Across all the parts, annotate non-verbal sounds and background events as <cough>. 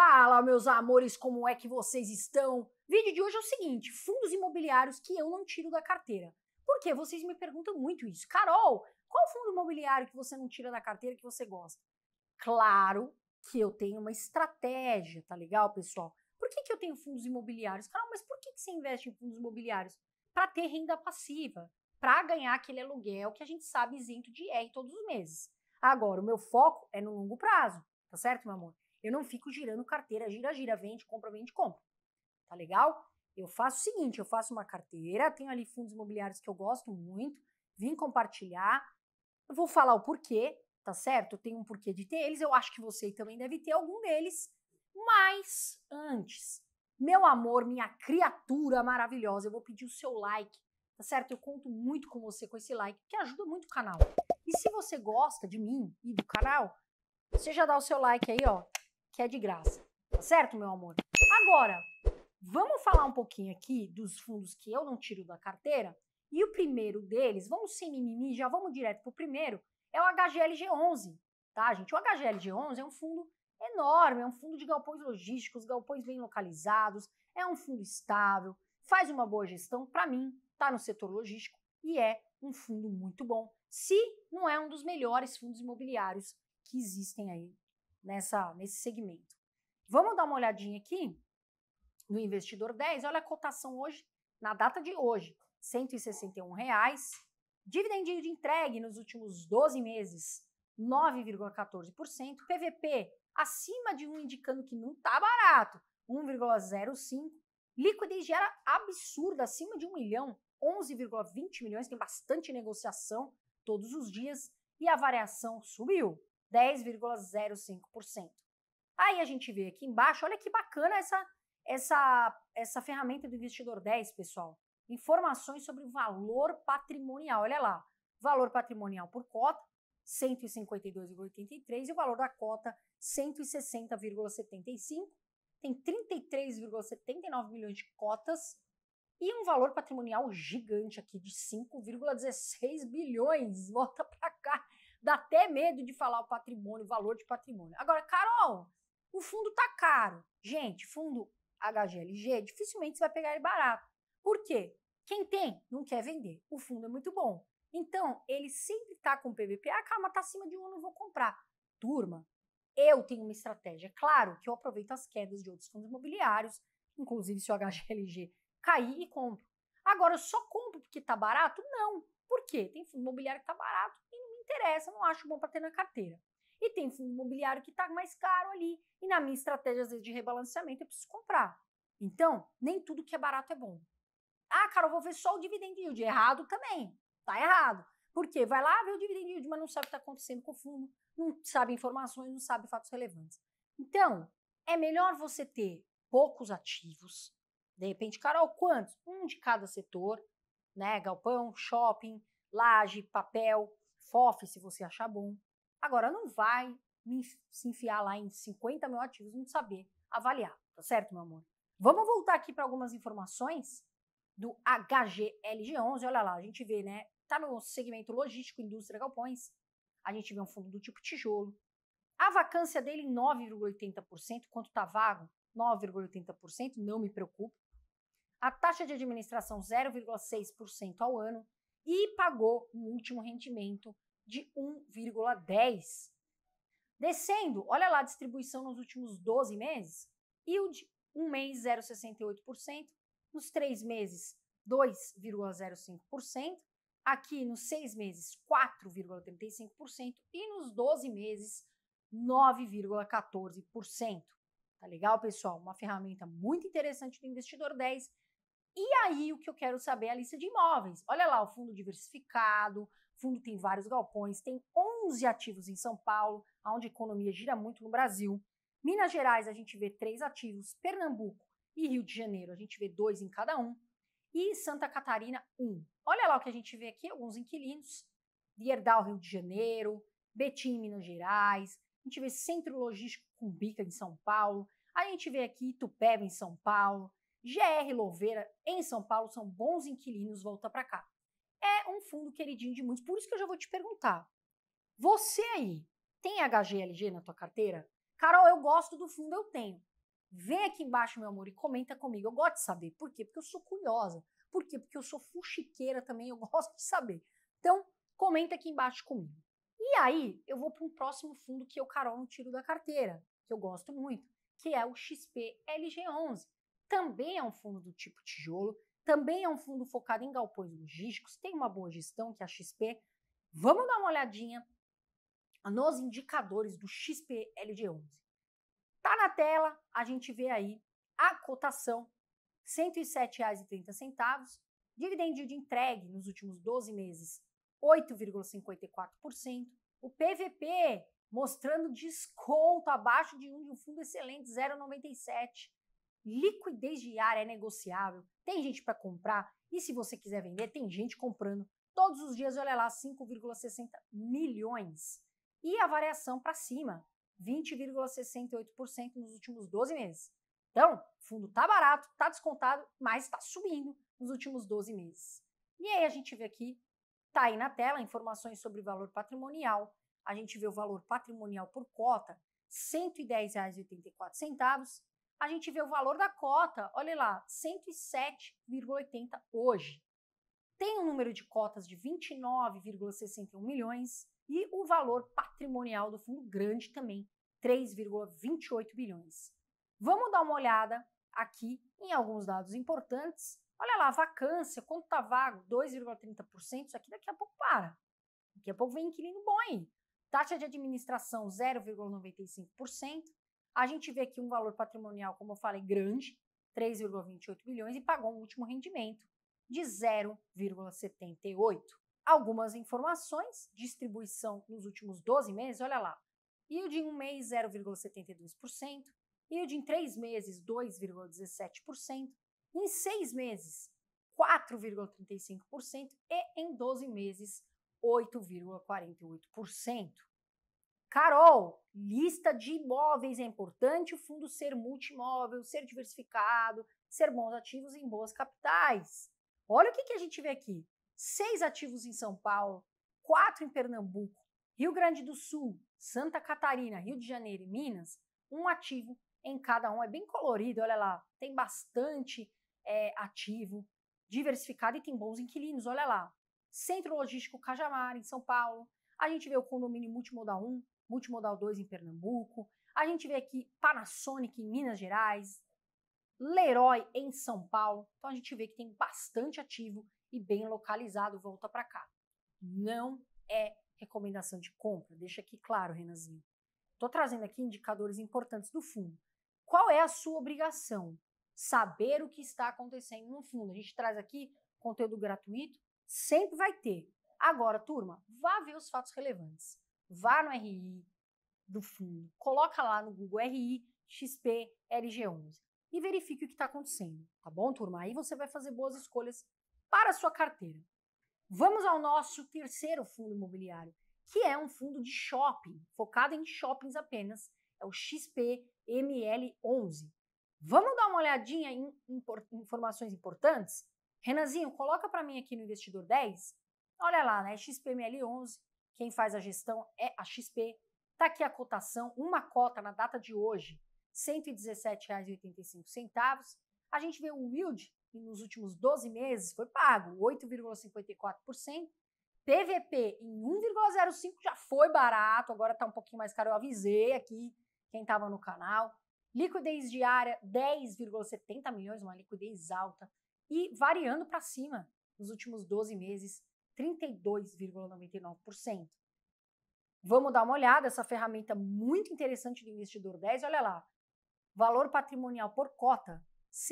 Fala, meus amores, como é que vocês estão? vídeo de hoje é o seguinte: fundos imobiliários que eu não tiro da carteira. Por quê? Vocês me perguntam muito isso. Carol, qual fundo imobiliário que você não tira da carteira que você gosta? Claro que eu tenho uma estratégia, tá legal, pessoal? Por que, que eu tenho fundos imobiliários? Carol, mas por que, que você investe em fundos imobiliários? Para ter renda passiva, para ganhar aquele aluguel que a gente sabe isento de R todos os meses. Agora, o meu foco é no longo prazo, tá certo, meu amor? Eu não fico girando carteira, gira, gira, vende, compra, vende, compra. Tá legal? Eu faço o seguinte, eu faço uma carteira, tenho ali fundos imobiliários que eu gosto muito, vim compartilhar, eu vou falar o porquê, tá certo? Eu tenho um porquê de ter eles, eu acho que você também deve ter algum deles, mas antes, meu amor, minha criatura maravilhosa, eu vou pedir o seu like, tá certo? Eu conto muito com você com esse like, que ajuda muito o canal. E se você gosta de mim e do canal, você já dá o seu like aí, ó, que é de graça. Tá certo, meu amor? Agora, vamos falar um pouquinho aqui dos fundos que eu não tiro da carteira. E o primeiro deles, vamos sem mimimi, já vamos direto pro primeiro, é o HGLG11, tá, gente? O HGLG11 é um fundo enorme, é um fundo de galpões logísticos, galpões bem localizados, é um fundo estável, faz uma boa gestão, para mim, tá no setor logístico e é um fundo muito bom, se não é um dos melhores fundos imobiliários que existem aí nessa, nesse segmento. Vamos dar uma olhadinha aqui no investidor 10. Olha a cotação hoje, na data de hoje, R$ 161,00. Dividendinho de entregue nos últimos 12 meses, 9,14%. PVP acima de 1, um, indicando que não está barato, 1,05%. Liquidez gera absurda, acima de 1 um milhão, 11,20 milhões. Tem bastante negociação todos os dias e a variação subiu. 10,05%. Aí a gente vê aqui embaixo, olha que bacana essa, essa, essa ferramenta do investidor 10, pessoal. Informações sobre valor patrimonial. Olha lá, valor patrimonial por cota, 152,83 e o valor da cota, 160,75. Tem 33,79 milhões de cotas e um valor patrimonial gigante aqui de 5,16 bilhões. Volta para cá. Dá até medo de falar o patrimônio, o valor de patrimônio. Agora, Carol, o fundo tá caro. Gente, fundo HGLG, dificilmente você vai pegar ele barato. Por quê? Quem tem não quer vender. O fundo é muito bom. Então, ele sempre está com PVP. Ah, calma, está acima de um, eu não vou comprar. Turma, eu tenho uma estratégia. Claro que eu aproveito as quedas de outros fundos imobiliários, inclusive se o HGLG cair e compro. Agora, eu só compro porque está barato? Não. Por quê? Tem fundo imobiliário que está barato interessa, não acho bom para ter na carteira. E tem fundo imobiliário que está mais caro ali. E na minha estratégia, às vezes, de rebalanceamento, eu preciso comprar. Então, nem tudo que é barato é bom. Ah, cara, eu vou ver só o dividend yield. Errado também. Tá errado. Por quê? Vai lá ver o dividend yield, mas não sabe o que está acontecendo com o fundo, não sabe informações, não sabe fatos relevantes. Então, é melhor você ter poucos ativos. De repente, Carol, quantos? Um de cada setor, né? Galpão, shopping, laje, papel, FOF, se você achar bom. Agora, não vai me, se enfiar lá em 50 mil ativos e não saber avaliar, tá certo, meu amor? Vamos voltar aqui para algumas informações do HGLG11. Olha lá, a gente vê, né? Tá no segmento logístico, indústria, galpões. A gente vê um fundo do tipo tijolo. A vacância dele em 9,80%, quanto tá vago? 9,80%, não me preocupo. A taxa de administração 0,6% ao ano e pagou um último rendimento de 1,10. Descendo, olha lá a distribuição nos últimos 12 meses, yield um mês 0,68%, nos três meses 2,05%, aqui nos seis meses 4,35% e nos 12 meses 9,14%. Tá legal, pessoal? Uma ferramenta muito interessante do Investidor 10 e aí, o que eu quero saber é a lista de imóveis. Olha lá, o fundo diversificado, o fundo tem vários galpões, tem 11 ativos em São Paulo, onde a economia gira muito no Brasil. Minas Gerais, a gente vê três ativos, Pernambuco e Rio de Janeiro, a gente vê dois em cada um, e Santa Catarina, um. Olha lá o que a gente vê aqui, alguns inquilinos, Dierdal, Rio de Janeiro, Betim, Minas Gerais, a gente vê Centro Logístico Cumbica, em São Paulo, a gente vê aqui Itupeva, em São Paulo, GR Louveira, em São Paulo, são bons inquilinos, volta para cá. É um fundo queridinho de muitos, por isso que eu já vou te perguntar. Você aí, tem HGLG na tua carteira? Carol, eu gosto do fundo, eu tenho. Vem aqui embaixo, meu amor, e comenta comigo. Eu gosto de saber. Por quê? Porque eu sou curiosa. Por quê? Porque eu sou fuxiqueira também, eu <laughs> gosto de saber. Então, comenta aqui embaixo comigo. E aí, eu vou para um próximo fundo que eu, Carol, não tiro da carteira, que eu gosto muito, que é o XPLG11 também é um fundo do tipo tijolo, também é um fundo focado em galpões logísticos, tem uma boa gestão que é a XP. Vamos dar uma olhadinha nos indicadores do XP lg 11 Tá na tela, a gente vê aí a cotação R$ 107,30, dividendo de entregue nos últimos 12 meses 8,54%, o PVP mostrando desconto abaixo de um, de um fundo excelente 0,97, liquidez diária é negociável, tem gente para comprar e se você quiser vender, tem gente comprando. Todos os dias, olha lá, 5,60 milhões. E a variação para cima, 20,68% nos últimos 12 meses. Então, o fundo tá barato, tá descontado, mas está subindo nos últimos 12 meses. E aí a gente vê aqui, tá aí na tela, informações sobre valor patrimonial. A gente vê o valor patrimonial por cota, R$ 110,84, a gente vê o valor da cota, olha lá, 107,80 hoje. Tem um número de cotas de 29,61 milhões e o valor patrimonial do fundo grande também, 3,28 bilhões. Vamos dar uma olhada aqui em alguns dados importantes. Olha lá, vacância, quanto está vago? 2,30%. Isso aqui daqui a pouco para. Daqui a pouco vem inquilino bom aí. Taxa de administração 0,95%. A gente vê aqui um valor patrimonial, como eu falei, grande, 3,28 bilhões, e pagou um último rendimento de 0,78. Algumas informações, distribuição nos últimos 12 meses, olha lá. Yield em um mês, 0,72%. Yield em três meses, 2,17%. Em seis meses, 4,35%. E em 12 meses, 8,48%. Carol, lista de imóveis é importante o fundo ser multimóvel, ser diversificado, ser bons ativos em boas capitais. Olha o que, que a gente vê aqui: seis ativos em São Paulo, quatro em Pernambuco, Rio Grande do Sul, Santa Catarina, Rio de Janeiro e Minas, um ativo em cada um. É bem colorido, olha lá, tem bastante é, ativo, diversificado e tem bons inquilinos, olha lá. Centro Logístico Cajamar, em São Paulo. A gente vê o condomínio Multimodal 1, Multimodal 2 em Pernambuco. A gente vê aqui Panasonic em Minas Gerais, Leroy em São Paulo. Então a gente vê que tem bastante ativo e bem localizado, volta para cá. Não é recomendação de compra, deixa aqui claro, Renazinho. Estou trazendo aqui indicadores importantes do fundo. Qual é a sua obrigação? Saber o que está acontecendo no fundo. A gente traz aqui conteúdo gratuito, sempre vai ter. Agora, turma, vá ver os fatos relevantes vá no RI do fundo, coloca lá no Google RI XP LG11 e verifique o que está acontecendo, tá bom, turma? Aí você vai fazer boas escolhas para a sua carteira. Vamos ao nosso terceiro fundo imobiliário, que é um fundo de shopping, focado em shoppings apenas, é o XP ML11. Vamos dar uma olhadinha em informações importantes? Renanzinho, coloca para mim aqui no investidor 10. Olha lá, né? XPML11, quem faz a gestão é a XP. Está aqui a cotação, uma cota na data de hoje, R$ 117,85. A gente vê o yield que nos últimos 12 meses foi pago 8,54%. PVP em 1,05 já foi barato, agora está um pouquinho mais caro. Eu avisei aqui quem estava no canal. Liquidez diária 10,70 milhões, uma liquidez alta. E variando para cima nos últimos 12 meses, 32,99%. Vamos dar uma olhada, essa ferramenta muito interessante do Investidor 10, olha lá. Valor patrimonial por cota, R$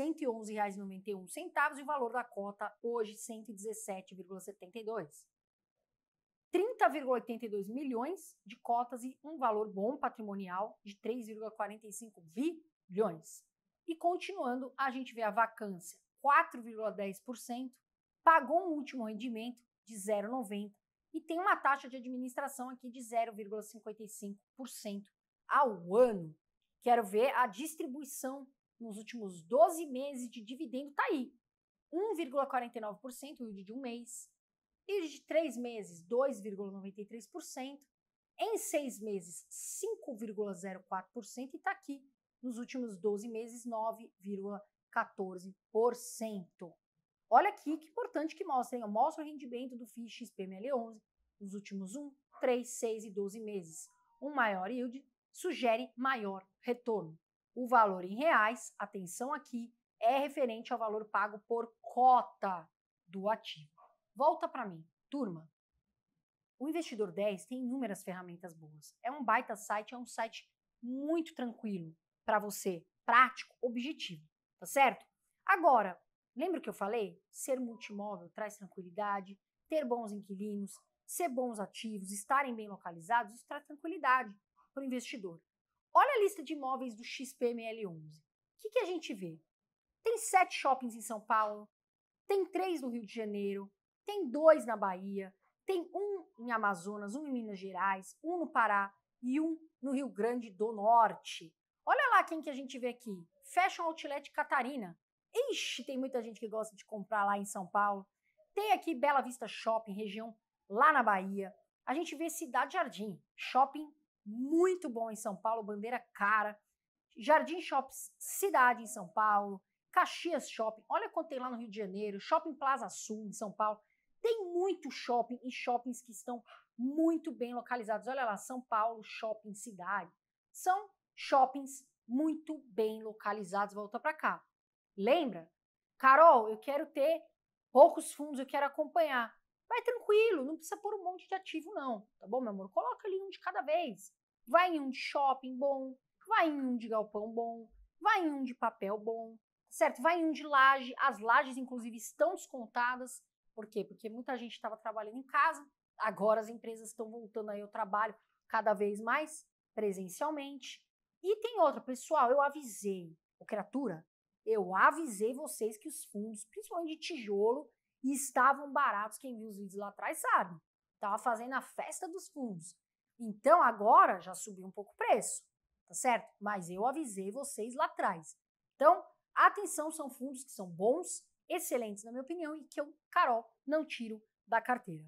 111,91 e o valor da cota hoje R$ 117,72. 30,82 milhões de cotas e um valor bom patrimonial de 3,45 bilhões. E continuando, a gente vê a vacância 4,10%, pagou um último rendimento de 0,90% e tem uma taxa de administração aqui de 0,55% ao ano. Quero ver a distribuição nos últimos 12 meses de dividendo, tá aí. 1,49% yield de um mês, yield de três meses, 2,93%, em seis meses, 5,04% e está aqui nos últimos 12 meses, 9,14%. Olha aqui que importante que mostra, hein? mostro o rendimento do FII XPML11 nos últimos 1, 3, 6 e 12 meses. Um maior yield sugere maior retorno. O valor em reais, atenção aqui, é referente ao valor pago por cota do ativo. Volta para mim, turma. O Investidor 10 tem inúmeras ferramentas boas. É um baita site, é um site muito tranquilo para você, prático, objetivo, tá certo? Agora, Lembra que eu falei? Ser multimóvel traz tranquilidade, ter bons inquilinos, ser bons ativos, estarem bem localizados, isso traz tranquilidade para o investidor. Olha a lista de imóveis do XPML11. O que, que a gente vê? Tem sete shoppings em São Paulo, tem três no Rio de Janeiro, tem dois na Bahia, tem um em Amazonas, um em Minas Gerais, um no Pará e um no Rio Grande do Norte. Olha lá quem que a gente vê aqui. Fashion Outlet Catarina, Ixi, tem muita gente que gosta de comprar lá em São Paulo. Tem aqui Bela Vista Shopping, região lá na Bahia. A gente vê Cidade Jardim, shopping muito bom em São Paulo, bandeira cara. Jardim Shops Cidade em São Paulo, Caxias Shopping, olha quanto tem lá no Rio de Janeiro, Shopping Plaza Sul em São Paulo. Tem muito shopping e shoppings que estão muito bem localizados. Olha lá, São Paulo Shopping Cidade. São shoppings muito bem localizados. Volta para cá. Lembra? Carol, eu quero ter poucos fundos, eu quero acompanhar. Vai tranquilo, não precisa pôr um monte de ativo, não. Tá bom, meu amor? Coloca ali um de cada vez. Vai em um de shopping bom, vai em um de galpão bom, vai em um de papel bom, tá certo? Vai em um de laje. As lajes, inclusive, estão descontadas. Por quê? Porque muita gente estava trabalhando em casa, agora as empresas estão voltando aí ao trabalho cada vez mais presencialmente. E tem outra, pessoal, eu avisei. O Criatura eu avisei vocês que os fundos, principalmente de tijolo, estavam baratos. Quem viu os vídeos lá atrás sabe. Estava fazendo a festa dos fundos. Então agora já subiu um pouco o preço, tá certo? Mas eu avisei vocês lá atrás. Então, atenção, são fundos que são bons, excelentes na minha opinião e que eu, Carol, não tiro da carteira.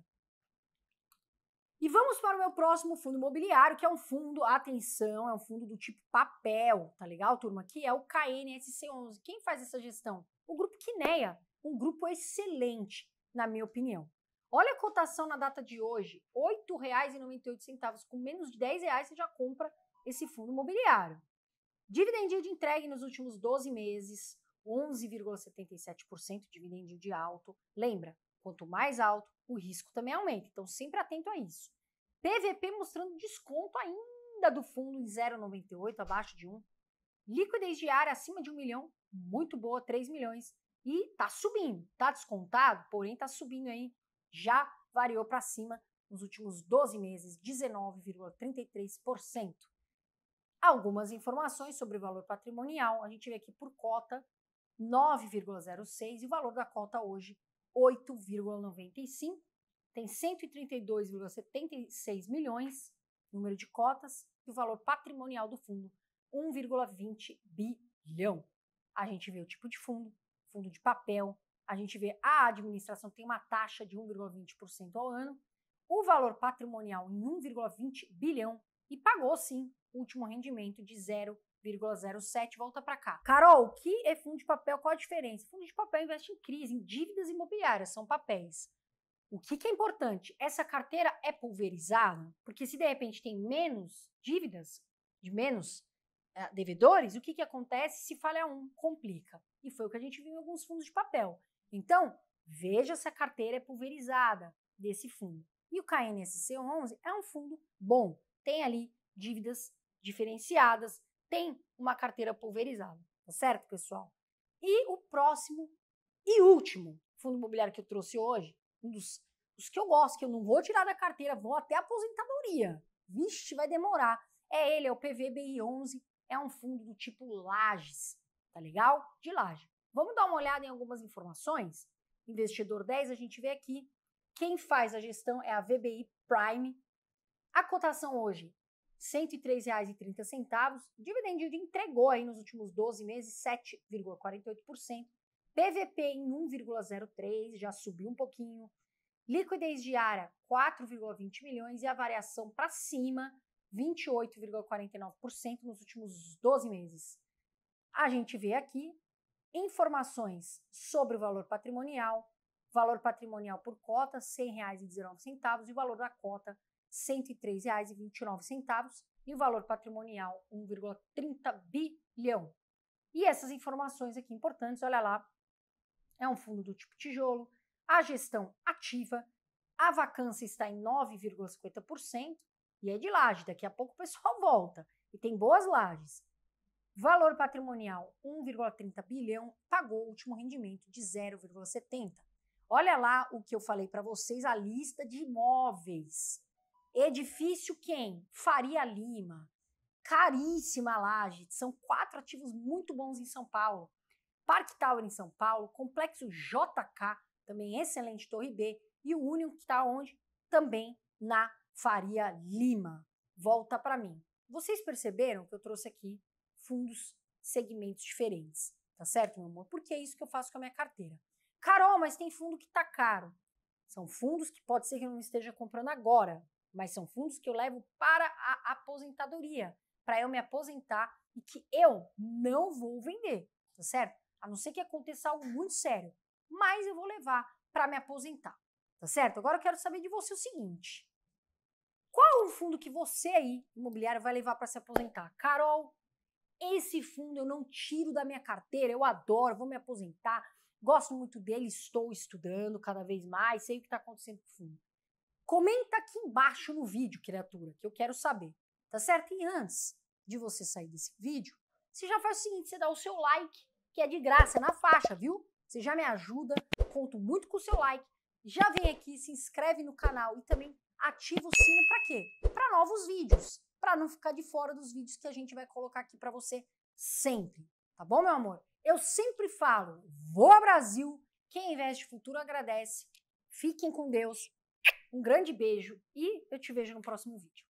E vamos para o meu próximo fundo imobiliário, que é um fundo, atenção, é um fundo do tipo papel, tá legal, turma? Que é o KNSC11. Quem faz essa gestão? O grupo Quineia, um grupo excelente, na minha opinião. Olha a cotação na data de hoje, R$ 8,98, com menos de R$ reais você já compra esse fundo imobiliário. Dividend de entregue nos últimos 12 meses, 11,77%, dividend de alto. Lembra, quanto mais alto, o risco também aumenta. Então, sempre atento a isso. PVP mostrando desconto ainda do fundo em 0,98, abaixo de 1. Liquidez diária acima de 1 milhão, muito boa, 3 milhões. E tá subindo, tá descontado, porém tá subindo aí. Já variou para cima nos últimos 12 meses, 19,33%. Algumas informações sobre o valor patrimonial, a gente vê aqui por cota 9,06 e o valor da cota hoje 8,95, tem 132,76 milhões, número de cotas, e o valor patrimonial do fundo, 1,20 bilhão. A gente vê o tipo de fundo, fundo de papel, a gente vê a administração tem uma taxa de 1,20% ao ano, o valor patrimonial em 1,20 bilhão e pagou sim o último rendimento de 0,20%. 0,07 volta para cá. Carol, o que é fundo de papel? Qual a diferença? Fundo de papel investe em crise, em dívidas imobiliárias, são papéis. O que, que, é importante? Essa carteira é pulverizada, porque se de repente tem menos dívidas, de menos eh, devedores, o que, que acontece se falha um? Complica. E foi o que a gente viu em alguns fundos de papel. Então, veja se a carteira é pulverizada desse fundo. E o KNSC11 é um fundo bom, tem ali dívidas diferenciadas, tem uma carteira pulverizada, tá certo, pessoal? E o próximo e último fundo imobiliário que eu trouxe hoje, um dos, dos que eu gosto, que eu não vou tirar da carteira, vou até a aposentadoria. Vixe, vai demorar. É ele, é o PVBI11, é um fundo do tipo Lages, tá legal? De Laje. Vamos dar uma olhada em algumas informações? Investidor 10, a gente vê aqui. Quem faz a gestão é a VBI Prime. A cotação hoje R$ 103,30. Dividend yield entregou aí nos últimos 12 meses 7,48%. PVP em 1,03, já subiu um pouquinho. Liquidez diária 4,20 milhões e a variação para cima 28,49% nos últimos 12 meses. A gente vê aqui informações sobre o valor patrimonial, valor patrimonial por cota R$ 100,19 e o valor da cota 103,29 reais e o valor patrimonial 1,30 bilhão. E essas informações aqui importantes, olha lá, é um fundo do tipo tijolo, a gestão ativa, a vacância está em 9,50% e é de laje, daqui a pouco o pessoal <laughs> volta e tem boas lajes. Valor patrimonial 1,30 bilhão, pagou o último rendimento de 0,70. Olha lá o que eu falei para vocês, a lista de imóveis Edifício quem? Faria Lima. Caríssima laje. São quatro ativos muito bons em São Paulo. Parque Tower em São Paulo, Complexo JK, também excelente Torre B, e o Union que está onde? Também na Faria Lima. Volta para mim. Vocês perceberam que eu trouxe aqui fundos, segmentos diferentes, tá certo, meu amor? Porque é isso que eu faço com a minha carteira. Carol, mas tem fundo que tá caro. São fundos que pode ser que eu não esteja comprando agora, mas são fundos que eu levo para a aposentadoria, para eu me aposentar e que eu não vou vender, tá certo? A não ser que aconteça algo muito sério, mas eu vou levar para me aposentar, tá certo? Agora eu quero saber de você o seguinte: qual o fundo que você aí, imobiliário, vai levar para se aposentar? Carol, esse fundo eu não tiro da minha carteira, eu adoro, vou me aposentar, gosto muito dele, estou estudando cada vez mais, sei o que está acontecendo com o fundo. Comenta aqui embaixo no vídeo, criatura, que eu quero saber, tá certo? E antes de você sair desse vídeo, você já faz o seguinte, você dá o seu like, que é de graça, é na faixa, viu? Você já me ajuda, conto muito com o seu like. Já vem aqui, se inscreve no canal e também ativa o sino para quê? Para novos vídeos, para não ficar de fora dos vídeos que a gente vai colocar aqui para você sempre, tá bom, meu amor? Eu sempre falo, vou ao Brasil, quem investe futuro agradece. Fiquem com Deus. Um grande beijo e eu te vejo no próximo vídeo.